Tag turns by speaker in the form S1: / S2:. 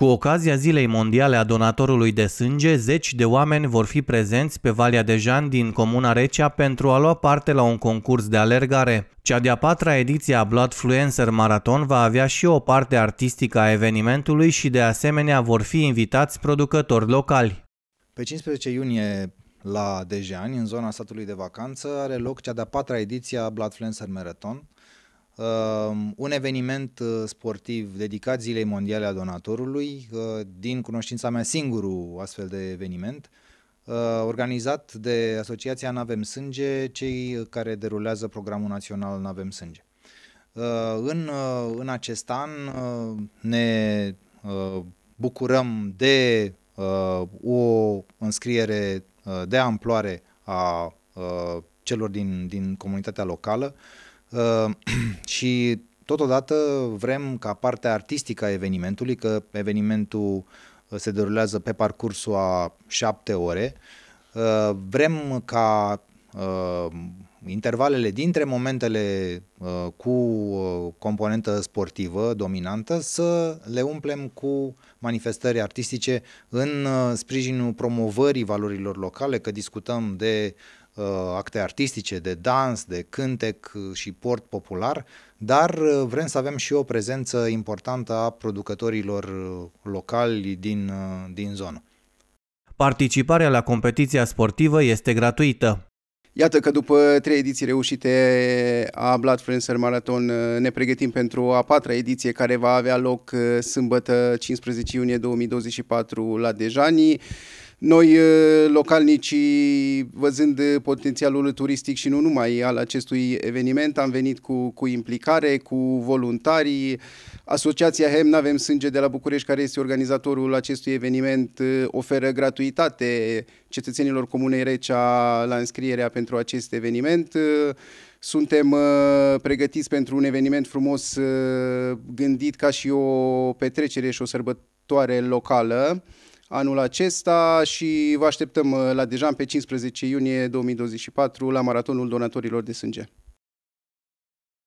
S1: Cu ocazia Zilei Mondiale a Donatorului de Sânge, zeci de oameni vor fi prezenți pe Valea de Jean din Comuna Recea pentru a lua parte la un concurs de alergare. Cea de-a patra ediție a Bloodfluencer Marathon va avea și o parte artistică a evenimentului și de asemenea vor fi invitați producători locali.
S2: Pe 15 iunie la Dejani, în zona statului de vacanță, are loc cea de-a patra ediție a Bloodfluencer Marathon, Ehm, un eveniment uh, sportiv dedicat Zilei Mondiale a Donatorului, uh, din cunoștința mea singurul astfel de eveniment, uh, organizat de Asociația Navem Sânge, cei care derulează programul național Navem Sânge. În, în acest an ne bucurăm de o înscriere de amploare a celor din, din comunitatea locală, uh, Uh, și totodată vrem ca partea artistică a evenimentului, că evenimentul uh, se derulează pe parcursul a șapte ore, uh, vrem ca uh, intervalele dintre momentele uh, cu uh, componentă sportivă dominantă să le umplem cu manifestări artistice în uh, sprijinul promovării valorilor locale, că discutăm de Uh, acte artistice, de dans, de cântec uh, și port popular, dar uh, vrem să avem și o prezență importantă a producătorilor
S1: locali din, din zonă. Participarea la competiția sportivă este gratuită.
S3: Iată că după trei ediții reușite a Blood Friendser Marathon ne pregătim pentru a patra ediție care va avea loc sâmbătă 15 iunie 2024 la Dejani. Noi, uh, localnicii, văzând uh, potențialul turistic și nu numai al acestui eveniment, am venit cu, cu implicare, cu voluntarii. Asociația HEM avem Sânge de la București, care este organizatorul acestui eveniment, uh, oferă gratuitate cetățenilor Comunei Recea la înscrierea pentru acest eveniment. Suntem pregătiți pentru un eveniment frumos gândit ca și o petrecere și o sărbătoare locală anul acesta și vă așteptăm uh, la Dejan pe 15 iunie 2024 la Maratonul Donatorilor de Sânge.